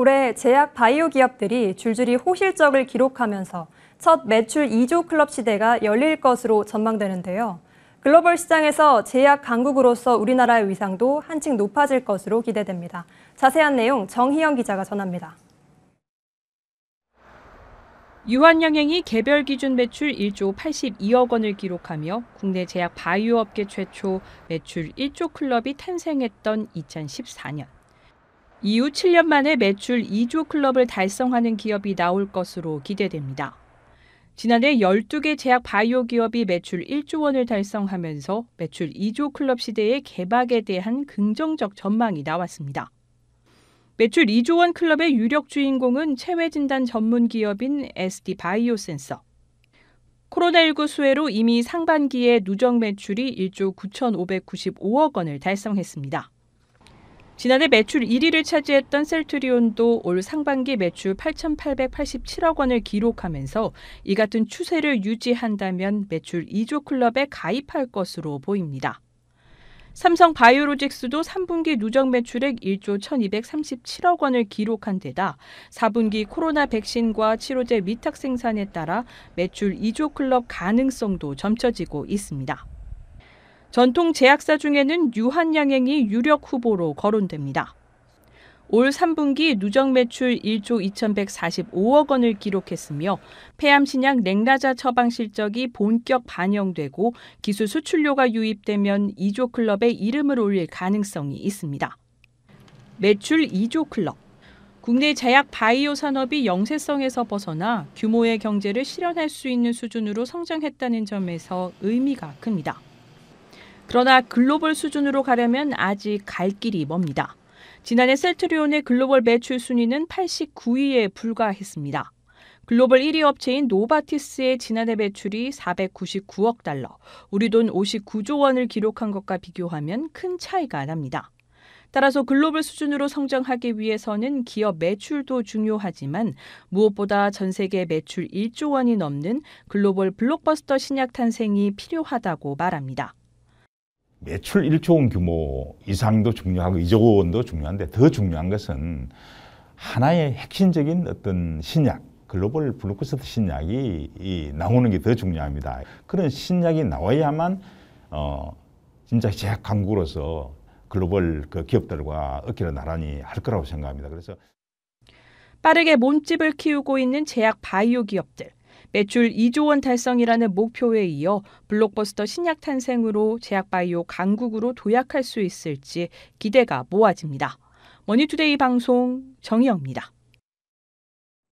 올해 제약 바이오 기업들이 줄줄이 호실적을 기록하면서 첫 매출 2조 클럽 시대가 열릴 것으로 전망되는데요. 글로벌 시장에서 제약 강국으로서 우리나라의 위상도 한층 높아질 것으로 기대됩니다. 자세한 내용 정희영 기자가 전합니다. 유한양행이 개별 기준 매출 1조 82억 원을 기록하며 국내 제약 바이오업계 최초 매출 1조 클럽이 탄생했던 2014년. 이후 7년 만에 매출 2조 클럽을 달성하는 기업이 나올 것으로 기대됩니다. 지난해 12개 제약 바이오 기업이 매출 1조 원을 달성하면서 매출 2조 클럽 시대의 개박에 대한 긍정적 전망이 나왔습니다. 매출 2조 원 클럽의 유력 주인공은 체외 진단 전문 기업인 SD 바이오센서. 코로나19 수혜로 이미 상반기에 누적 매출이 1조 9,595억 원을 달성했습니다. 지난해 매출 1위를 차지했던 셀트리온도 올 상반기 매출 8,887억 원을 기록하면서 이 같은 추세를 유지한다면 매출 2조 클럽에 가입할 것으로 보입니다. 삼성 바이오로직스도 3분기 누적 매출액 1조 1237억 원을 기록한 데다 4분기 코로나 백신과 치료제 위탁 생산에 따라 매출 2조 클럽 가능성도 점쳐지고 있습니다. 전통 제약사 중에는 유한양행이 유력 후보로 거론됩니다. 올 3분기 누적 매출 1조 2,145억 원을 기록했으며 폐암신약 렉라자 처방 실적이 본격 반영되고 기술 수출료가 유입되면 2조 클럽의 이름을 올릴 가능성이 있습니다. 매출 2조 클럽 국내 제약 바이오 산업이 영세성에서 벗어나 규모의 경제를 실현할 수 있는 수준으로 성장했다는 점에서 의미가 큽니다. 그러나 글로벌 수준으로 가려면 아직 갈 길이 멉니다. 지난해 셀트리온의 글로벌 매출 순위는 89위에 불과했습니다. 글로벌 1위 업체인 노바티스의 지난해 매출이 499억 달러, 우리 돈 59조 원을 기록한 것과 비교하면 큰 차이가 납니다. 따라서 글로벌 수준으로 성장하기 위해서는 기업 매출도 중요하지만 무엇보다 전 세계 매출 1조 원이 넘는 글로벌 블록버스터 신약 탄생이 필요하다고 말합니다. 매출 1조 원 규모 이상도 중요하고 2조 원도 중요한데 더 중요한 것은 하나의 핵심적인 어떤 신약, 글로벌 블록버스터 신약이 이 나오는 게 더 중요합니다. 그런 신약이 나와야만 어, 진짜 제약 강국으로서 글로벌 그 기업들과 어깨를 나란히 할 거라고 생각합니다. 그래서 빠르게 몸집을 키우고 있는 제약 바이오 기업들. 매출 2조 원 달성이라는 목표에 이어 블록버스터 신약 탄생으로 제약바이오 강국으로 도약할 수 있을지 기대가 모아집니다. 머니투데이 방송 정희영입니다.